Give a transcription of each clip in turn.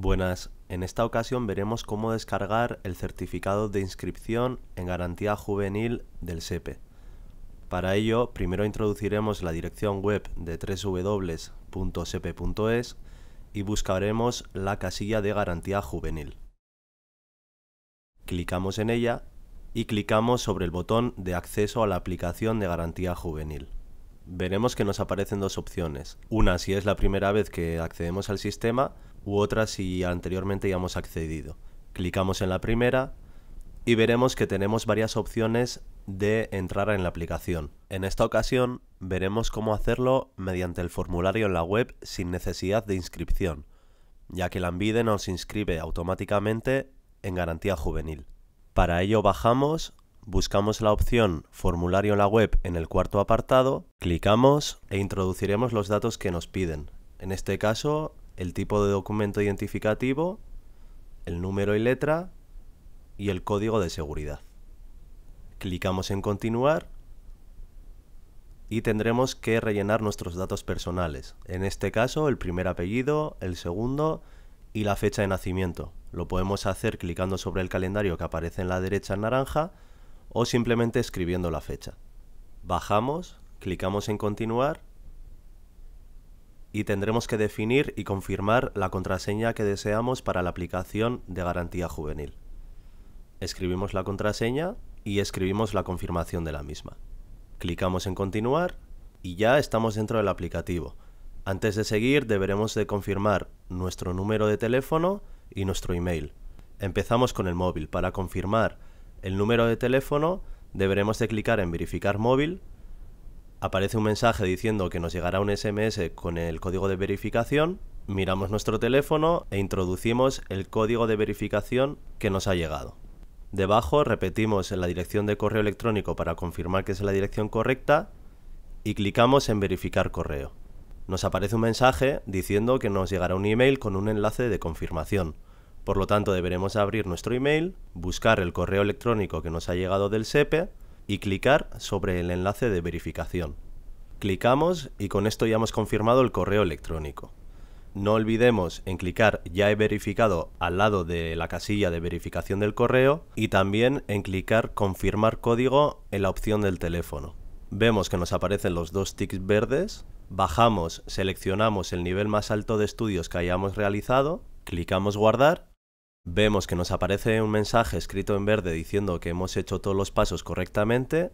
Buenas, en esta ocasión veremos cómo descargar el certificado de inscripción en garantía juvenil del SEPE. E. Para ello, primero introduciremos la dirección web de www.sepe.es y buscaremos la casilla de garantía juvenil. Clicamos en ella y clicamos sobre el botón de acceso a la aplicación de garantía juvenil. Veremos que nos aparecen dos opciones, una si es la primera vez que accedemos al sistema u otra si anteriormente ya hemos accedido. Clicamos en la primera y veremos que tenemos varias opciones de entrar en la aplicación. En esta ocasión veremos cómo hacerlo mediante el formulario en la web sin necesidad de inscripción, ya que la ambide nos inscribe automáticamente en garantía juvenil. Para ello bajamos, buscamos la opción formulario en la web en el cuarto apartado, clicamos e introduciremos los datos que nos piden. En este caso el tipo de documento identificativo, el número y letra y el código de seguridad. Clicamos en continuar y tendremos que rellenar nuestros datos personales. En este caso, el primer apellido, el segundo y la fecha de nacimiento. Lo podemos hacer clicando sobre el calendario que aparece en la derecha naranja o simplemente escribiendo la fecha. Bajamos, clicamos en continuar y tendremos que definir y confirmar la contraseña que deseamos para la aplicación de garantía juvenil. Escribimos la contraseña y escribimos la confirmación de la misma. Clicamos en continuar y ya estamos dentro del aplicativo. Antes de seguir deberemos de confirmar nuestro número de teléfono y nuestro email. Empezamos con el móvil. Para confirmar el número de teléfono deberemos de clicar en verificar móvil aparece un mensaje diciendo que nos llegará un SMS con el código de verificación, miramos nuestro teléfono e introducimos el código de verificación que nos ha llegado. Debajo repetimos la dirección de correo electrónico para confirmar que es la dirección correcta y clicamos en verificar correo. Nos aparece un mensaje diciendo que nos llegará un email con un enlace de confirmación. Por lo tanto, deberemos abrir nuestro email, buscar el correo electrónico que nos ha llegado del SEPE y clicar sobre el enlace de verificación. Clicamos y con esto ya hemos confirmado el correo electrónico. No olvidemos en clicar Ya he verificado al lado de la casilla de verificación del correo y también en clicar Confirmar código en la opción del teléfono. Vemos que nos aparecen los dos tics verdes, bajamos, seleccionamos el nivel más alto de estudios que hayamos realizado, clicamos Guardar vemos que nos aparece un mensaje escrito en verde diciendo que hemos hecho todos los pasos correctamente,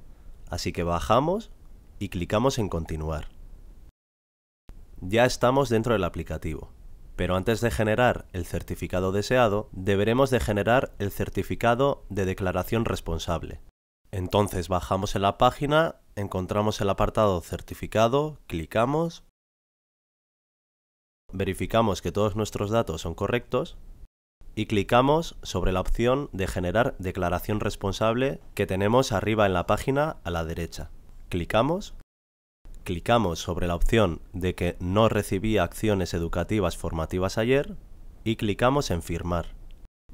así que bajamos y clicamos en continuar. Ya estamos dentro del aplicativo, pero antes de generar el certificado deseado, deberemos de generar el certificado de declaración responsable. Entonces bajamos en la página, encontramos el apartado certificado, clicamos, verificamos que todos nuestros datos son correctos y clicamos sobre la opción de generar declaración responsable que tenemos arriba en la página a la derecha. Clicamos, clicamos sobre la opción de que no recibí acciones educativas formativas ayer y clicamos en firmar.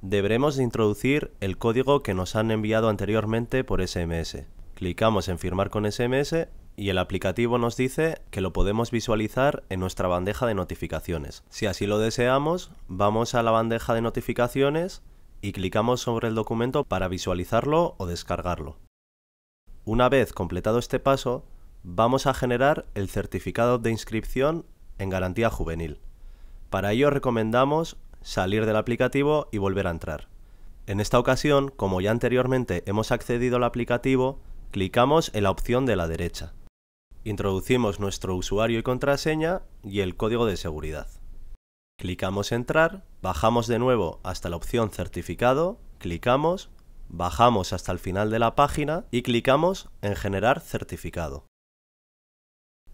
Deberemos introducir el código que nos han enviado anteriormente por SMS. Clicamos en firmar con SMS y el aplicativo nos dice que lo podemos visualizar en nuestra bandeja de notificaciones. Si así lo deseamos, vamos a la bandeja de notificaciones y clicamos sobre el documento para visualizarlo o descargarlo. Una vez completado este paso, vamos a generar el certificado de inscripción en garantía juvenil. Para ello recomendamos salir del aplicativo y volver a entrar. En esta ocasión, como ya anteriormente hemos accedido al aplicativo, clicamos en la opción de la derecha. Introducimos nuestro usuario y contraseña y el código de seguridad. Clicamos Entrar, bajamos de nuevo hasta la opción Certificado, clicamos, bajamos hasta el final de la página y clicamos en Generar certificado.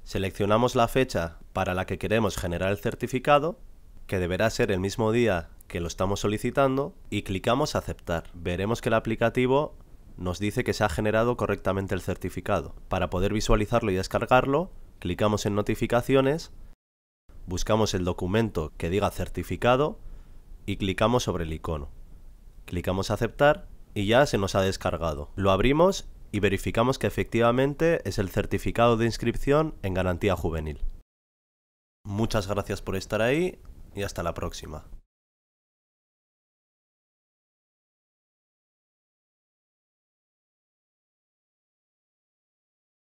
Seleccionamos la fecha para la que queremos generar el certificado, que deberá ser el mismo día que lo estamos solicitando, y clicamos Aceptar. Veremos que el aplicativo nos dice que se ha generado correctamente el certificado. Para poder visualizarlo y descargarlo, clicamos en Notificaciones, buscamos el documento que diga certificado y clicamos sobre el icono. Clicamos aceptar y ya se nos ha descargado. Lo abrimos y verificamos que efectivamente es el certificado de inscripción en garantía juvenil. Muchas gracias por estar ahí y hasta la próxima.